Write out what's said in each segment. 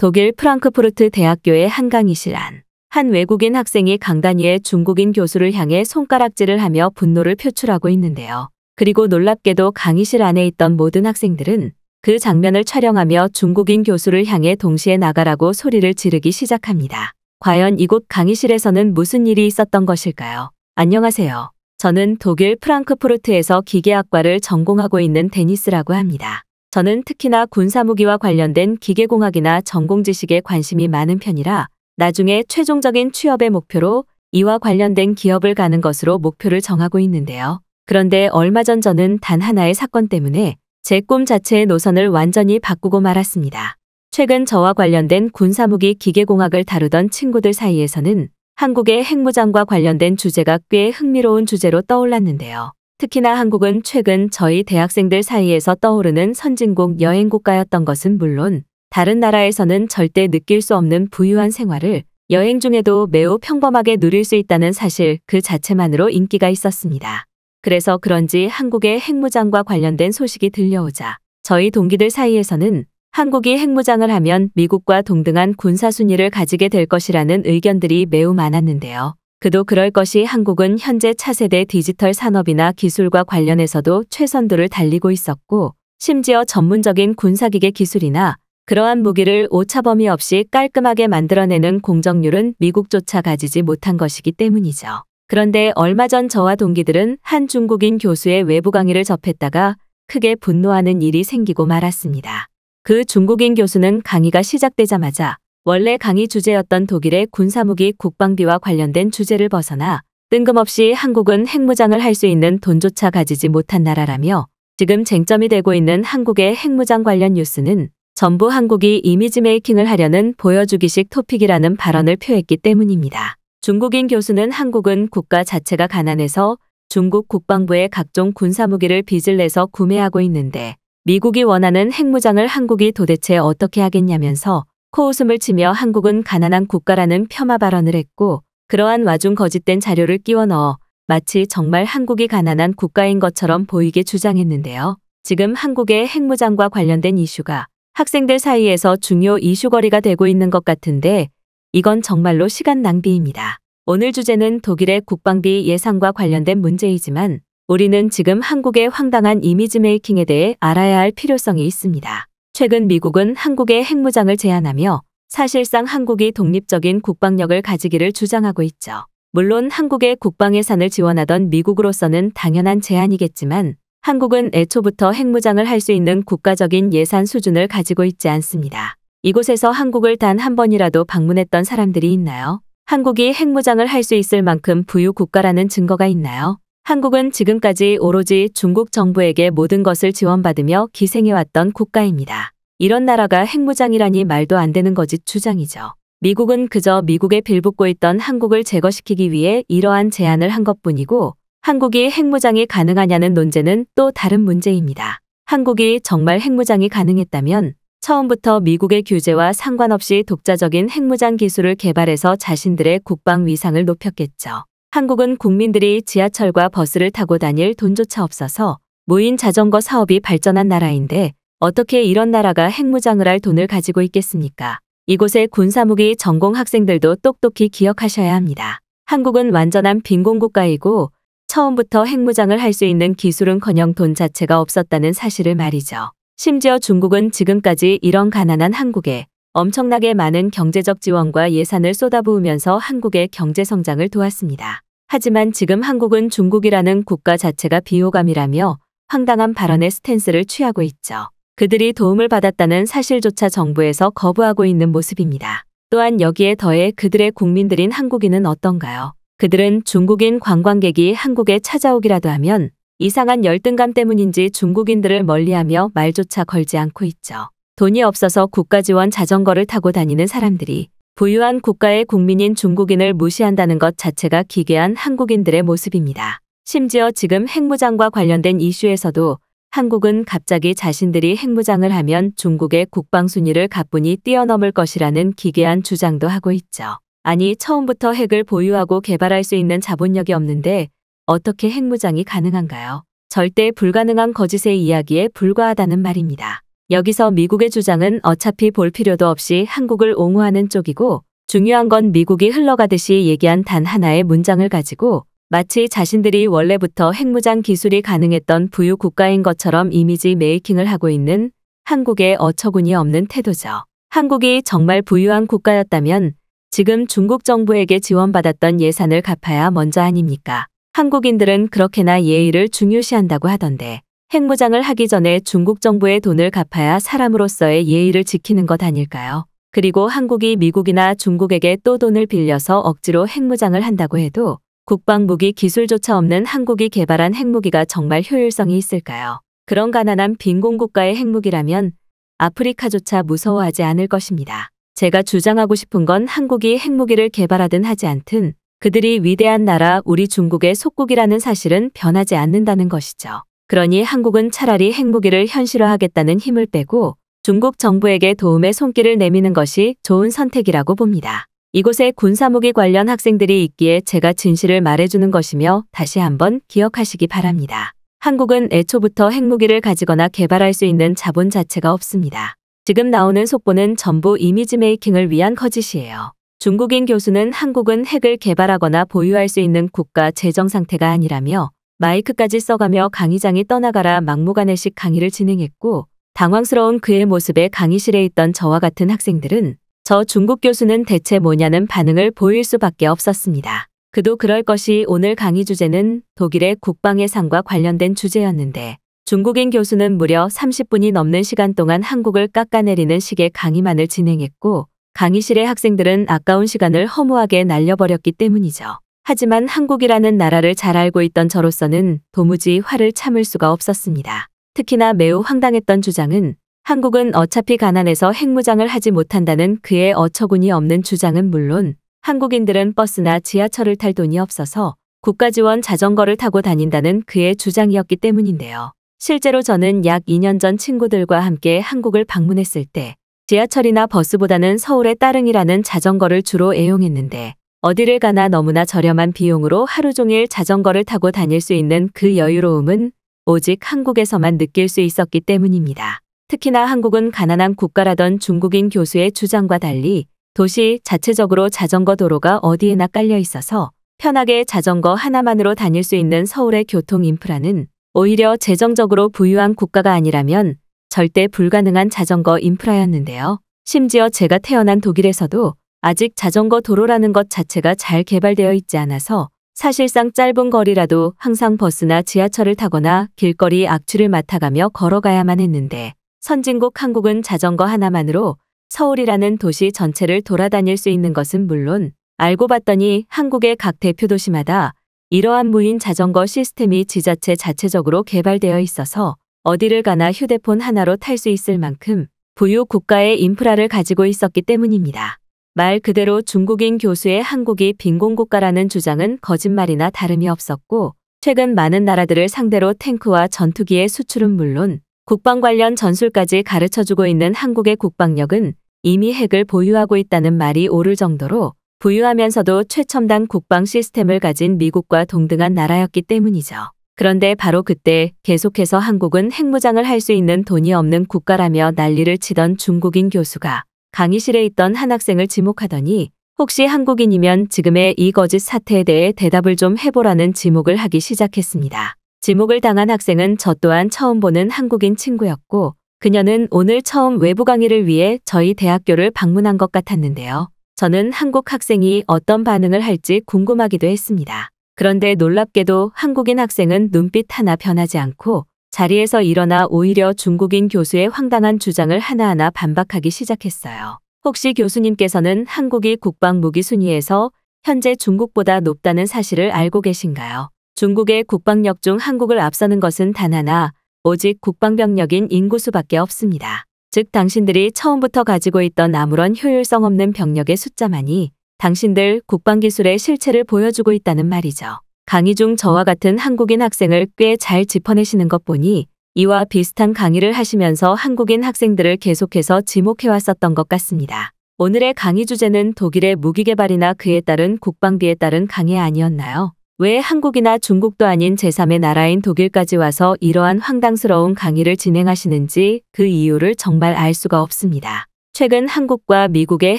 독일 프랑크푸르트 대학교의 한강이실 안. 한 외국인 학생이 강다니엘 중국인 교수를 향해 손가락질을 하며 분노를 표출하고 있는데요. 그리고 놀랍게도 강의실 안에 있던 모든 학생들은 그 장면을 촬영하며 중국인 교수를 향해 동시에 나가라고 소리를 지르기 시작합니다. 과연 이곳 강의실에서는 무슨 일이 있었던 것일까요? 안녕하세요. 저는 독일 프랑크푸르트에서 기계학과를 전공하고 있는 데니스라고 합니다. 저는 특히나 군사무기와 관련된 기계공학이나 전공 지식에 관심이 많은 편이라 나중에 최종적인 취업의 목표로 이와 관련된 기업을 가는 것으로 목표를 정하고 있는데요. 그런데 얼마 전 저는 단 하나의 사건 때문에 제 꿈 자체의 노선을 완전히 바꾸고 말았습니다. 최근 저와 관련된 군사무기 기계공학을 다루던 친구들 사이에서는 한국의 핵무장과 관련된 주제가 꽤 흥미로운 주제로 떠올랐는데요. 특히나 한국은 최근 저희 대학생들 사이에서 떠오르는 선진국 여행국가였던 것은 물론 다른 나라에서는 절대 느낄 수 없는 부유한 생활을 여행 중에도 매우 평범하게 누릴 수 있다는 사실 그 자체만으로 인기가 있었습니다. 그래서 그런지 한국의 핵무장과 관련된 소식이 들려오자 저희 동기들 사이에서는 한국이 핵무장을 하면 미국과 동등한 군사 순위를 가지게 될 것이라는 의견들이 매우 많았는데요. 그도 그럴 것이 한국은 현재 차세대 디지털 산업이나 기술과 관련해서도 최선도를 달리고 있었고 심지어 전문적인 군사기계 기술이나 그러한 무기를 오차범위 없이 깔끔하게 만들어내는 공정률은 미국조차 가지지 못한 것이기 때문이죠. 그런데 얼마 전 저와 동기들은 한 중국인 교수의 외부 강의를 접했다가 크게 분노하는 일이 생기고 말았습니다. 그 중국인 교수는 강의가 시작되자마자 원래 강의 주제였던 독일의 군사무기 국방비와 관련된 주제를 벗어나 뜬금없이 한국은 핵무장을 할 수 있는 돈조차 가지지 못한 나라라며 지금 쟁점이 되고 있는 한국의 핵무장 관련 뉴스는 전부 한국이 이미지 메이킹을 하려는 보여주기식 토픽이라는 발언을 표했기 때문입니다. 중국인 교수는 한국은 국가 자체가 가난해서 중국 국방부의 각종 군사무기를 빚을 내서 구매하고 있는데 미국이 원하는 핵무장을 한국이 도대체 어떻게 하겠냐면서 코웃음을 치며 한국은 가난한 국가라는 폄하 발언을 했고 그러한 와중 거짓된 자료를 끼워 넣어 마치 정말 한국이 가난한 국가인 것처럼 보이게 주장했는데요. 지금 한국의 핵무장과 관련된 이슈가 학생들 사이에서 중요 이슈거리가 되고 있는 것 같은데 이건 정말로 시간 낭비입니다. 오늘 주제는 독일의 국방비 예산과 관련된 문제이지만 우리는 지금 한국의 황당한 이미지 메이킹에 대해 알아야 할 필요성이 있습니다. 최근 미국은 한국의 핵무장을 제한하며 사실상 한국이 독립적인 국방력을 가지기를 주장하고 있죠. 물론 한국의 국방 예산을 지원하던 미국으로서는 당연한 제안이겠지만 한국은 애초부터 핵무장을 할 수 있는 국가적인 예산 수준을 가지고 있지 않습니다. 이곳에서 한국을 단 한 번이라도 방문했던 사람들이 있나요? 한국이 핵무장을 할 수 있을 만큼 부유 국가라는 증거가 있나요? 한국은 지금까지 오로지 중국 정부에게 모든 것을 지원받으며 기생해왔던 국가입니다. 이런 나라가 핵무장이라니 말도 안 되는 거지 주장이죠. 미국은 그저 미국에 빌붙고 있던 한국을 제거시키기 위해 이러한 제안을 한 것뿐이고 한국이 핵무장이 가능하냐는 논제는 또 다른 문제입니다. 한국이 정말 핵무장이 가능했다면 처음부터 미국의 규제와 상관없이 독자적인 핵무장 기술을 개발해서 자신들의 국방 위상을 높였겠죠. 한국은 국민들이 지하철과 버스를 타고 다닐 돈조차 없어서 무인 자전거 사업이 발전한 나라인데 어떻게 이런 나라가 핵무장을 할 돈을 가지고 있겠습니까? 이곳의 군사무기 전공 학생들도 똑똑히 기억하셔야 합니다. 한국은 완전한 빈곤국가이고 처음부터 핵무장을 할 수 있는 기술은커녕 돈 자체가 없었다는 사실을 말이죠. 심지어 중국은 지금까지 이런 가난한 한국에 엄청나게 많은 경제적 지원과 예산을 쏟아부으면서 한국의 경제 성장을 도왔습니다. 하지만 지금 한국은 중국이라는 국가 자체가 비호감이라며 황당한 발언의 스탠스를 취하고 있죠. 그들이 도움을 받았다는 사실조차 정부에서 거부하고 있는 모습입니다. 또한 여기에 더해 그들의 국민들인 한국인은 어떤가요? 그들은 중국인 관광객이 한국에 찾아오기라도 하면 이상한 열등감 때문인지 중국인들을 멀리하며 말조차 걸지 않고 있죠. 돈이 없어서 국가 지원 자전거를 타고 다니는 사람들이 부유한 국가의 국민인 중국인을 무시한다는 것 자체가 기괴한 한국인들의 모습입니다. 심지어 지금 핵무장과 관련된 이슈에서도 한국은 갑자기 자신들이 핵무장을 하면 중국의 국방순위를 가뿐히 뛰어넘을 것이라는 기괴한 주장도 하고 있죠. 아니 처음부터 핵을 보유하고 개발할 수 있는 자본력이 없는데 어떻게 핵무장이 가능한가요? 절대 불가능한 거짓의 이야기에 불과하다는 말입니다. 여기서 미국의 주장은 어차피 볼 필요도 없이 한국을 옹호하는 쪽이고 중요한 건 미국이 흘러가듯이 얘기한 단 하나의 문장을 가지고 마치 자신들이 원래부터 핵무장 기술이 가능했던 부유 국가인 것처럼 이미지 메이킹을 하고 있는 한국의 어처구니 없는 태도죠. 한국이 정말 부유한 국가였다면 지금 중국 정부에게 지원받았던 예산을 갚아야 먼저 아닙니까? 한국인들은 그렇게나 예의를 중요시한다고 하던데 핵무장을 하기 전에 중국 정부의 돈을 갚아야 사람으로서의 예의를 지키는 것 아닐까요? 그리고 한국이 미국이나 중국에게 또 돈을 빌려서 억지로 핵무장을 한다고 해도 국방무기 기술조차 없는 한국이 개발한 핵무기가 정말 효율성이 있을까요? 그런 가난한 빈곤국가의 핵무기라면 아프리카조차 무서워하지 않을 것입니다. 제가 주장하고 싶은 건 한국이 핵무기를 개발하든 하지 않든 그들이 위대한 나라 우리 중국의 속국이라는 사실은 변하지 않는다는 것이죠. 그러니 한국은 차라리 핵무기를 현실화하겠다는 힘을 빼고 중국 정부에게 도움의 손길을 내미는 것이 좋은 선택이라고 봅니다. 이곳에 군사무기 관련 학생들이 있기에 제가 진실을 말해주는 것이며 다시 한번 기억하시기 바랍니다. 한국은 애초부터 핵무기를 가지거나 개발할 수 있는 자본 자체가 없습니다. 지금 나오는 속보는 전부 이미지 메이킹을 위한 거짓이에요. 중국인 교수는 한국은 핵을 개발하거나 보유할 수 있는 국가 재정 상태가 아니라며 마이크까지 써가며 강의장이 떠나가라 막무가내식 강의를 진행했고 당황스러운 그의 모습에 강의실에 있던 저와 같은 학생들은 저 중국 교수는 대체 뭐냐는 반응을 보일 수밖에 없었습니다. 그도 그럴 것이 오늘 강의 주제는 독일의 국방의 상과 관련된 주제였는데 중국인 교수는 무려 30분이 넘는 시간 동안 한국을 깎아내리는 식의 강의만을 진행했고 강의실의 학생들은 아까운 시간을 허무하게 날려버렸기 때문이죠. 하지만 한국이라는 나라를 잘 알고 있던 저로서는 도무지 화를 참을 수가 없었습니다. 특히나 매우 황당했던 주장은 한국은 어차피 가난해서 핵무장을 하지 못한다는 그의 어처구니 없는 주장은 물론 한국인들은 버스나 지하철을 탈 돈이 없어서 국가지원 자전거를 타고 다닌다는 그의 주장이었기 때문인데요. 실제로 저는 약 2년 전 친구들과 함께 한국을 방문했을 때 지하철이나 버스보다는 서울의 따릉이라는 자전거를 주로 애용했는데 어디를 가나 너무나 저렴한 비용으로 하루 종일 자전거를 타고 다닐 수 있는 그 여유로움은 오직 한국에서만 느낄 수 있었기 때문입니다. 특히나 한국은 가난한 국가라던 중국인 교수의 주장과 달리 도시 자체적으로 자전거 도로가 어디에나 깔려 있어서 편하게 자전거 하나만으로 다닐 수 있는 서울의 교통 인프라는 오히려 재정적으로 부유한 국가가 아니라면 절대 불가능한 자전거 인프라였는데요. 심지어 제가 태어난 독일에서도 아직 자전거 도로라는 것 자체가 잘 개발되어 있지 않아서 사실상 짧은 거리라도 항상 버스나 지하철을 타거나 길거리 악취를 맡아가며 걸어가야만 했는데 선진국 한국은 자전거 하나만으로 서울이라는 도시 전체를 돌아다닐 수 있는 것은 물론 알고 봤더니 한국의 각 대표 도시마다 이러한 무인 자전거 시스템이 지자체 자체적으로 개발되어 있어서 어디를 가나 휴대폰 하나로 탈 수 있을 만큼 부유 국가의 인프라를 가지고 있었기 때문입니다. 말 그대로 중국인 교수의 한국이 빈곤국가라는 주장은 거짓말이나 다름이 없었고 최근 많은 나라들을 상대로 탱크와 전투기의 수출은 물론 국방 관련 전술까지 가르쳐주고 있는 한국의 국방력은 이미 핵을 보유하고 있다는 말이 오를 정도로 부유하면서도 최첨단 국방 시스템을 가진 미국과 동등한 나라였기 때문이죠. 그런데 바로 그때 계속해서 한국은 핵무장을 할 수 있는 돈이 없는 국가라며 난리를 치던 중국인 교수가 강의실에 있던 한 학생을 지목하더니 혹시 한국인이면 지금의 이 거짓 사태에 대해 대답을 좀 해보라는 지목을 하기 시작했습니다. 지목을 당한 학생은 저 또한 처음 보는 한국인 친구였고 그녀는 오늘 처음 외부 강의를 위해 저희 대학교를 방문한 것 같았는데요. 저는 한국 학생이 어떤 반응을 할지 궁금하기도 했습니다. 그런데 놀랍게도 한국인 학생은 눈빛 하나 변하지 않고 자리에서 일어나 오히려 중국인 교수의 황당한 주장을 하나하나 반박하기 시작했어요. 혹시 교수님께서는 한국이 국방무기 순위에서 현재 중국보다 높다는 사실을 알고 계신가요? 중국의 국방력 중 한국을 앞서는 것은 단 하나, 오직 국방병력인 인구수밖에 없습니다. 즉 당신들이 처음부터 가지고 있던 아무런 효율성 없는 병력의 숫자만이 당신들 국방기술의 실체를 보여주고 있다는 말이죠. 강의중 저와 같은 한국인 학생을 꽤 잘 짚어내시는 것 보니 이와 비슷한 강의를 하시면서 한국인 학생들을 계속해서 지목해왔었던 것 같습니다. 오늘의 강의 주제는 독일의 무기개발이나 그에 따른 국방비에 따른 강의 아니었나요? 왜 한국이나 중국도 아닌 제3의 나라인 독일까지 와서 이러한 황당스러운 강의를 진행하시는지 그 이유를 정말 알 수가 없습니다. 최근 한국과 미국의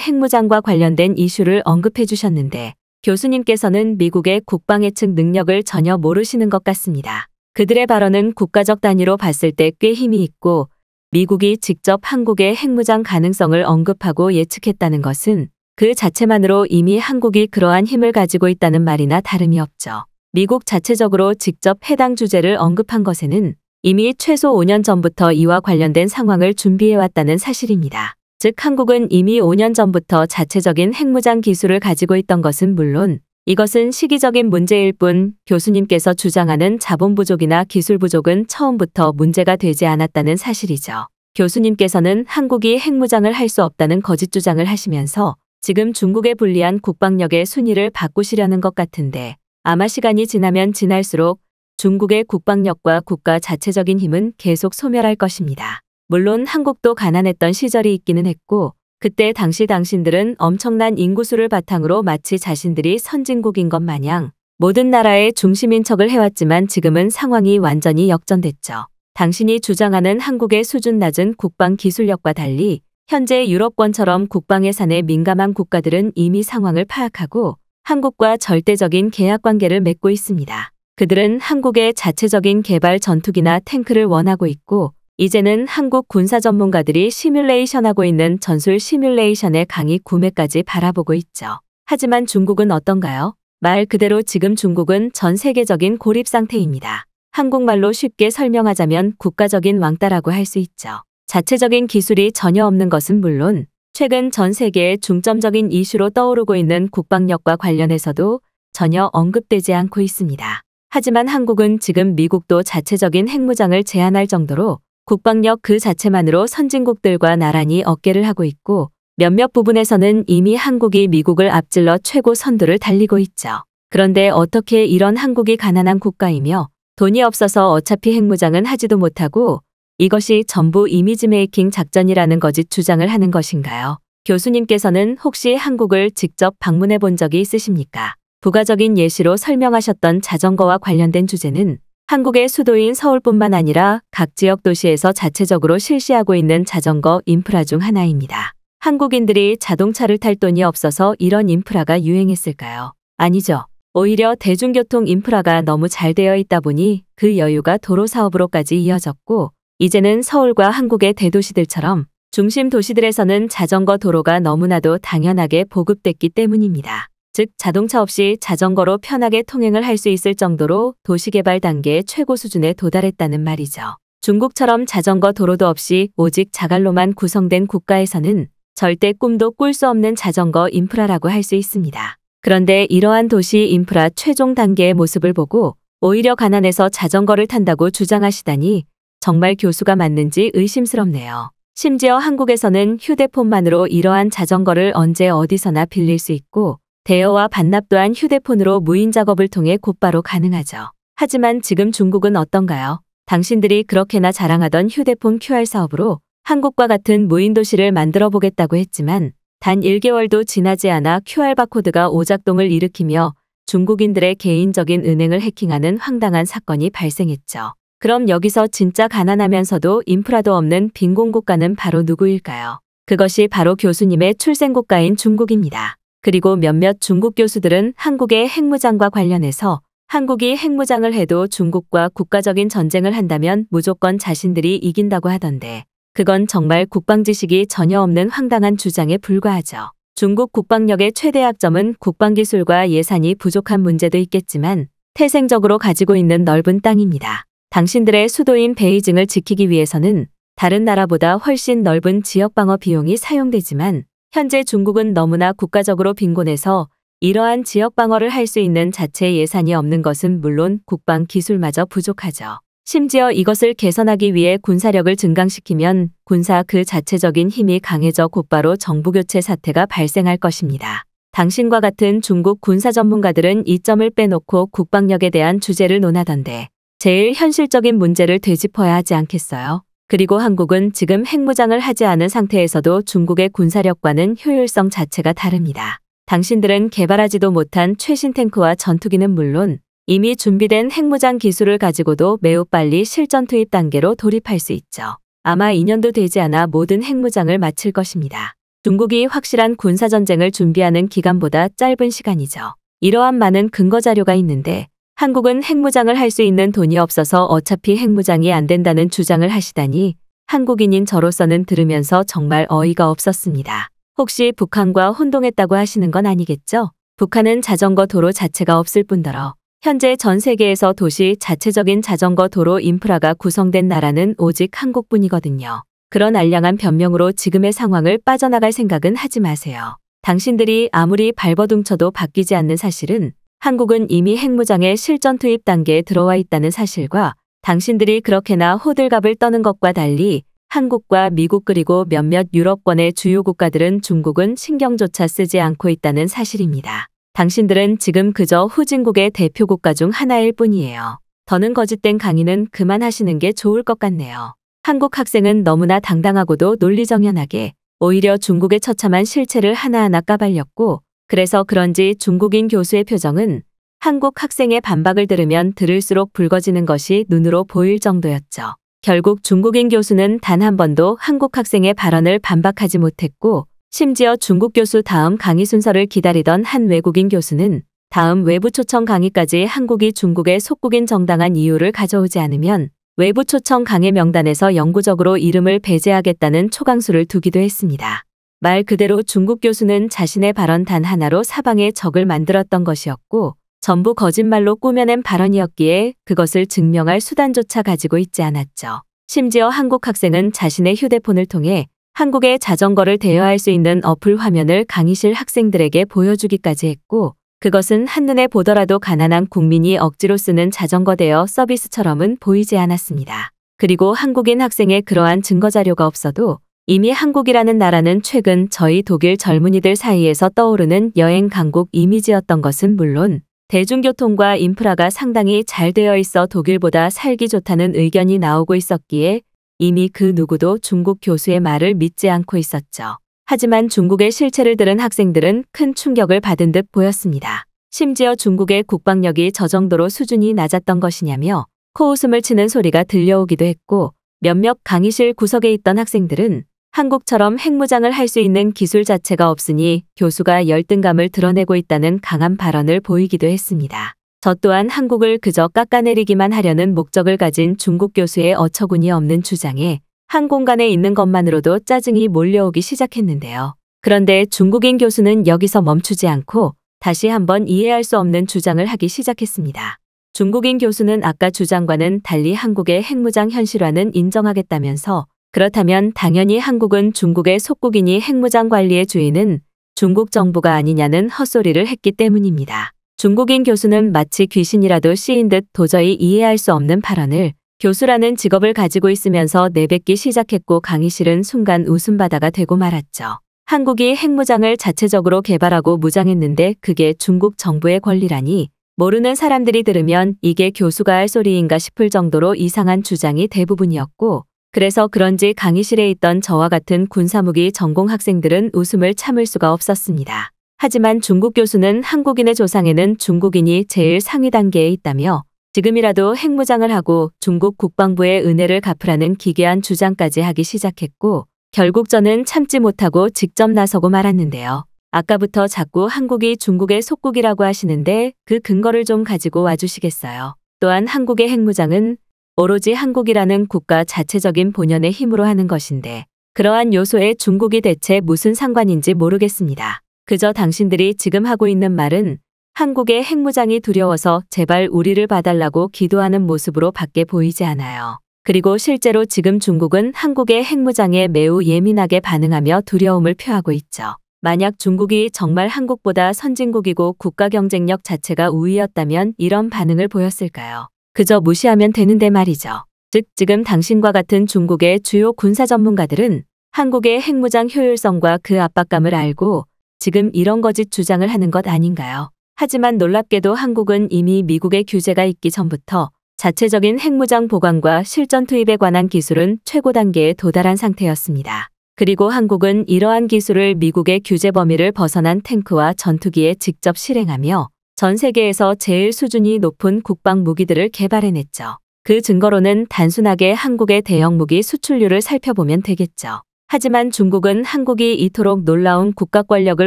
핵무장과 관련된 이슈를 언급해 주셨는데 교수님께서는 미국의 국방 예측 능력을 전혀 모르시는 것 같습니다. 그들의 발언은 국가적 단위로 봤을 때 꽤 힘이 있고 미국이 직접 한국의 핵무장 가능성을 언급하고 예측했다는 것은 그 자체만으로 이미 한국이 그러한 힘을 가지고 있다는 말이나 다름이 없죠. 미국 자체적으로 직접 해당 주제를 언급한 것에는 이미 최소 5년 전부터 이와 관련된 상황을 준비해왔다는 사실입니다. 즉 한국은 이미 5년 전부터 자체적인 핵무장 기술을 가지고 있던 것은 물론 이것은 시기적인 문제일 뿐 교수님께서 주장하는 자본 부족이나 기술 부족은 처음부터 문제가 되지 않았다는 사실이죠. 교수님께서는 한국이 핵무장을 할 수 없다는 거짓 주장을 하시면서 지금 중국에 불리한 국방력의 순위를 바꾸시려는 것 같은데 아마 시간이 지나면 지날수록 중국의 국방력과 국가 자체적인 힘은 계속 소멸할 것입니다. 물론 한국도 가난했던 시절이 있기는 했고 그때 당시 당신들은 엄청난 인구수를 바탕으로 마치 자신들이 선진국인 것 마냥 모든 나라의 중심인 척을 해왔지만 지금은 상황이 완전히 역전됐죠. 당신이 주장하는 한국의 수준 낮은 국방 기술력과 달리 현재 유럽권처럼 국방 예산에 민감한 국가들은 이미 상황을 파악하고 한국과 절대적인 계약 관계를 맺고 있습니다. 그들은 한국의 자체적인 개발 전투기나 탱크를 원하고 있고 이제는 한국 군사 전문가들이 시뮬레이션하고 있는 전술 시뮬레이션의 강의 구매까지 바라보고 있죠. 하지만 중국은 어떤가요? 말 그대로 지금 중국은 전 세계적인 고립 상태입니다. 한국말로 쉽게 설명하자면 국가적인 왕따라고 할 수 있죠. 자체적인 기술이 전혀 없는 것은 물론 최근 전 세계의 중점적인 이슈로 떠오르고 있는 국방력과 관련해서도 전혀 언급되지 않고 있습니다. 하지만 한국은 지금 미국도 자체적인 핵무장을 제한할 정도로 국방력 그 자체만으로 선진국들과 나란히 어깨를 하고 있고 몇몇 부분에서는 이미 한국이 미국을 앞질러 최고 선두를 달리고 있죠. 그런데 어떻게 이런 한국이 가난한 국가이며 돈이 없어서 어차피 핵무장은 하지도 못하고 이것이 전부 이미지 메이킹 작전이라는 거짓 주장을 하는 것인가요? 교수님께서는 혹시 한국을 직접 방문해 본 적이 있으십니까? 부가적인 예시로 설명하셨던 자전거와 관련된 주제는 한국의 수도인 서울뿐만 아니라 각 지역 도시에서 자체적으로 실시하고 있는 자전거 인프라 중 하나입니다. 한국인들이 자동차를 탈 돈이 없어서 이런 인프라가 유행했을까요? 아니죠. 오히려 대중교통 인프라가 너무 잘 되어 있다 보니 그 여유가 도로 사업으로까지 이어졌고 이제는 서울과 한국의 대도시들처럼 중심 도시들에서는 자전거 도로가 너무나도 당연하게 보급됐기 때문입니다. 즉 자동차 없이 자전거로 편하게 통행을 할 수 있을 정도로 도시개발 단계 최고 수준에 도달했다는 말이죠. 중국처럼 자전거 도로도 없이 오직 자갈로만 구성된 국가에서는 절대 꿈도 꿀 수 없는 자전거 인프라라고 할 수 있습니다. 그런데 이러한 도시 인프라 최종 단계의 모습을 보고 오히려 가난해서 자전거를 탄다고 주장하시다니 정말 교수가 맞는지 의심스럽네요. 심지어 한국에서는 휴대폰만으로 이러한 자전거를 언제 어디서나 빌릴 수 있고 대여와 반납 또한 휴대폰으로 무인 작업을 통해 곧바로 가능하죠. 하지만 지금 중국은 어떤가요? 당신들이 그렇게나 자랑하던 휴대폰 QR 사업으로 한국과 같은 무인 도시를 만들어 보겠다고 했지만 단 1개월도 지나지 않아 QR 바코드가 오작동을 일으키며 중국인들의 개인적인 은행을 해킹하는 황당한 사건이 발생했죠. 그럼 여기서 진짜 가난하면서도 인프라도 없는 빈곤 국가는 바로 누구일까요? 그것이 바로 교수님의 출생 국가인 중국입니다. 그리고 몇몇 중국 교수들은 한국의 핵무장과 관련해서 한국이 핵무장을 해도 중국과 국가적인 전쟁을 한다면 무조건 자신들이 이긴다고 하던데 그건 정말 국방 지식이 전혀 없는 황당한 주장에 불과하죠. 중국 국방력의 최대 약점은 국방 기술과 예산이 부족한 문제도 있겠지만 태생적으로 가지고 있는 넓은 땅입니다. 당신들의 수도인 베이징을 지키기 위해서는 다른 나라보다 훨씬 넓은 지역 방어 비용이 사용되지만 현재 중국은 너무나 국가적으로 빈곤해서 이러한 지역 방어를 할 수 있는 자체 예산이 없는 것은 물론 국방 기술마저 부족하죠. 심지어 이것을 개선하기 위해 군사력을 증강시키면 군사 그 자체적인 힘이 강해져 곧바로 정부교체 사태가 발생할 것입니다. 당신과 같은 중국 군사 전문가들은 이 점을 빼놓고 국방력에 대한 주제를 논하던데 제일 현실적인 문제를 되짚어야 하지 않겠어요? 그리고 한국은 지금 핵무장을 하지 않은 상태에서도 중국의 군사력과는 효율성 자체가 다릅니다. 당신들은 개발하지도 못한 최신 탱크와 전투기는 물론 이미 준비된 핵무장 기술을 가지고도 매우 빨리 실전 투입 단계로 돌입할 수 있죠. 아마 2년도 되지 않아 모든 핵무장을 마칠 것입니다. 중국이 확실한 군사전쟁을 준비하는 기간보다 짧은 시간이죠. 이러한 많은 근거자료가 있는데 한국은 핵무장을 할 수 있는 돈이 없어서 어차피 핵무장이 안 된다는 주장을 하시다니 한국인인 저로서는 들으면서 정말 어이가 없었습니다. 혹시 북한과 혼동했다고 하시는 건 아니겠죠? 북한은 자전거 도로 자체가 없을 뿐더러 현재 전 세계에서 도시 자체적인 자전거 도로 인프라가 구성된 나라는 오직 한국뿐이거든요. 그런 알량한 변명으로 지금의 상황을 빠져나갈 생각은 하지 마세요. 당신들이 아무리 발버둥쳐도 바뀌지 않는 사실은 한국은 이미 핵무장의 실전 투입 단계에 들어와 있다는 사실과 당신들이 그렇게나 호들갑을 떠는 것과 달리 한국과 미국 그리고 몇몇 유럽권의 주요 국가들은 중국은 신경조차 쓰지 않고 있다는 사실입니다. 당신들은 지금 그저 후진국의 대표 국가 중 하나일 뿐이에요. 더는 거짓된 강의는 그만하시는 게 좋을 것 같네요. 한국 학생은 너무나 당당하고도 논리정연하게 오히려 중국의 처참한 실체를 하나하나 까발렸고 그래서 그런지 중국인 교수의 표정은 한국 학생의 반박을 들으면 들을수록 붉어지는 것이 눈으로 보일 정도였죠. 결국 중국인 교수는 단 한 번도 한국 학생의 발언을 반박하지 못했고 심지어 중국 교수 다음 강의 순서를 기다리던 한 외국인 교수는 다음 외부 초청 강의까지 한국이 중국의 속국인 정당한 이유를 가져오지 않으면 외부 초청 강의 명단에서 영구적으로 이름을 배제하겠다는 초강수를 두기도 했습니다. 말 그대로 중국 교수는 자신의 발언 단 하나로 사방에 적을 만들었던 것이었고 전부 거짓말로 꾸며낸 발언이었기에 그것을 증명할 수단조차 가지고 있지 않았죠. 심지어 한국 학생은 자신의 휴대폰을 통해 한국의 자전거를 대여할 수 있는 어플 화면을 강의실 학생들에게 보여주기까지 했고 그것은 한눈에 보더라도 가난한 국민이 억지로 쓰는 자전거 대여 서비스처럼은 보이지 않았습니다. 그리고 한국인 학생의 그러한 증거자료가 없어도 이미 한국이라는 나라는 최근 저희 독일 젊은이들 사이에서 떠오르는 여행 강국 이미지였던 것은 물론 대중교통과 인프라가 상당히 잘 되어 있어 독일보다 살기 좋다는 의견이 나오고 있었기에 이미 그 누구도 중국 교수의 말을 믿지 않고 있었죠. 하지만 중국의 실체를 들은 학생들은 큰 충격을 받은 듯 보였습니다. 심지어 중국의 국방력이 저 정도로 수준이 낮았던 것이냐며 코웃음을 치는 소리가 들려오기도 했고 몇몇 강의실 구석에 있던 학생들은 한국처럼 핵무장을 할 수 있는 기술 자체가 없으니 교수가 열등감을 드러내고 있다는 강한 발언을 보이기도 했습니다. 저 또한 한국을 그저 깎아내리기만 하려는 목적을 가진 중국 교수의 어처구니 없는 주장에 한 공간에 있는 것만으로도 짜증이 몰려오기 시작했는데요. 그런데 중국인 교수는 여기서 멈추지 않고 다시 한번 이해할 수 없는 주장을 하기 시작했습니다. 중국인 교수는 아까 주장과는 달리 한국의 핵무장 현실화는 인정하겠다면서 그렇다면 당연히 한국은 중국의 속국이니 핵무장 관리의 주인은 중국 정부가 아니냐는 헛소리를 했기 때문입니다. 중국인 교수는 마치 귀신이라도 씌인 듯 도저히 이해할 수 없는 발언을 교수라는 직업을 가지고 있으면서 내뱉기 시작했고 강의실은 순간 웃음바다가 되고 말았죠. 한국이 핵무장을 자체적으로 개발하고 무장했는데 그게 중국 정부의 권리라니 모르는 사람들이 들으면 이게 교수가 할 소리인가 싶을 정도로 이상한 주장이 대부분이었고 그래서 그런지 강의실에 있던 저와 같은 군사무기 전공 학생들은 웃음을 참을 수가 없었습니다. 하지만 중국 교수는 한국인의 조상에는 중국인이 제일 상위 단계에 있다며 지금이라도 핵무장을 하고 중국 국방부의 은혜를 갚으라는 기괴한 주장까지 하기 시작했고 결국 저는 참지 못하고 직접 나서고 말았는데요. 아까부터 자꾸 한국이 중국의 속국이라고 하시는데 그 근거를 좀 가지고 와주시겠어요. 또한 한국의 핵무장은 오로지 한국이라는 국가 자체적인 본연의 힘으로 하는 것인데 그러한 요소에 중국이 대체 무슨 상관인지 모르겠습니다. 그저 당신들이 지금 하고 있는 말은 한국의 핵무장이 두려워서 제발 우리를 봐달라고 기도하는 모습으로 밖에 보이지 않아요. 그리고 실제로 지금 중국은 한국의 핵무장에 매우 예민하게 반응하며 두려움을 표하고 있죠. 만약 중국이 정말 한국보다 선진국이고 국가 경쟁력 자체가 우위였다면 이런 반응을 보였을까요? 그저 무시하면 되는데 말이죠. 즉 지금 당신과 같은 중국의 주요 군사 전문가들은 한국의 핵무장 효율성과 그 압박감을 알고 지금 이런 거짓 주장을 하는 것 아닌가요? 하지만 놀랍게도 한국은 이미 미국의 규제가 있기 전부터 자체적인 핵무장 보관과 실전 투입에 관한 기술은 최고 단계에 도달한 상태였습니다. 그리고 한국은 이러한 기술을 미국의 규제 범위를 벗어난 탱크와 전투기에 직접 실행하며 전 세계에서 제일 수준이 높은 국방 무기들을 개발해냈죠. 그 증거로는 단순하게 한국의 대형 무기 수출률을 살펴보면 되겠죠. 하지만 중국은 한국이 이토록 놀라운 국가 권력을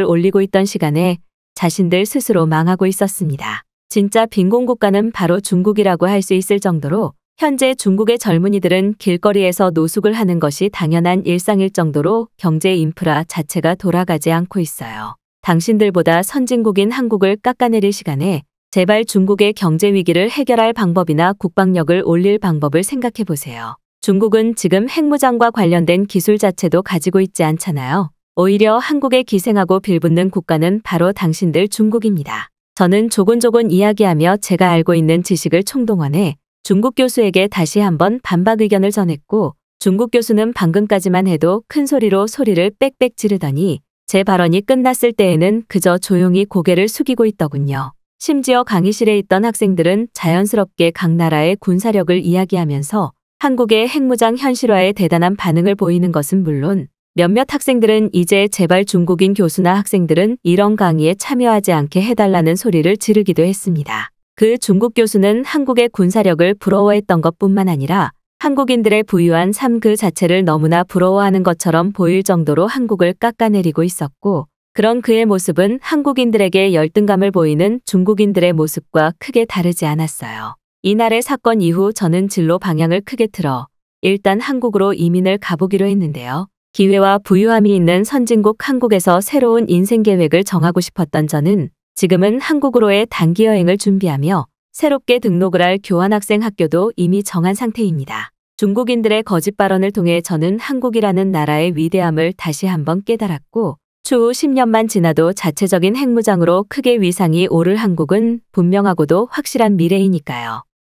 올리고 있던 시간에 자신들 스스로 망하고 있었습니다. 진짜 빈곤국가는 바로 중국이라고 할 수 있을 정도로 현재 중국의 젊은이들은 길거리에서 노숙을 하는 것이 당연한 일상일 정도로 경제 인프라 자체가 돌아가지 않고 있어요. 당신들보다 선진국인 한국을 깎아내릴 시간에 제발 중국의 경제 위기를 해결할 방법이나 국방력을 올릴 방법을 생각해 보세요. 중국은 지금 핵무장과 관련된 기술 자체도 가지고 있지 않잖아요. 오히려 한국에 기생하고 빌붙는 국가는 바로 당신들 중국입니다. 저는 조곤조곤 이야기하며 제가 알고 있는 지식을 총동원해 중국 교수에게 다시 한번 반박 의견을 전했고 중국 교수는 방금까지만 해도 큰 소리로 소리를 빽빽 지르더니 제 발언이 끝났을 때에는 그저 조용히 고개를 숙이고 있더군요. 심지어 강의실에 있던 학생들은 자연스럽게 각 나라의 군사력을 이야기하면서 한국의 핵무장 현실화에 대단한 반응을 보이는 것은 물론 몇몇 학생들은 이제 제발 중국인 교수나 학생들은 이런 강의에 참여하지 않게 해달라는 소리를 지르기도 했습니다. 그 중국 교수는 한국의 군사력을 부러워했던 것뿐만 아니라 한국인들의 부유한 삶 그 자체를 너무나 부러워하는 것처럼 보일 정도로 한국을 깎아내리고 있었고 그런 그의 모습은 한국인들에게 열등감을 보이는 중국인들의 모습과 크게 다르지 않았어요. 이날의 사건 이후 저는 진로 방향을 크게 틀어 일단 한국으로 이민을 가보기로 했는데요. 기회와 부유함이 있는 선진국 한국에서 새로운 인생 계획을 정하고 싶었던 저는 지금은 한국으로의 단기 여행을 준비하며 새롭게 등록을 할 교환학생 학교도 이미 정한 상태입니다. 중국인들의 거짓 발언을 통해 저는 한국이라는 나라의 위대함을 다시 한번 깨달았고 추후 10년만 지나도 자체적인 핵무장으로 크게 위상이 오를 한국은 분명하고도 확실한 미래이니까요.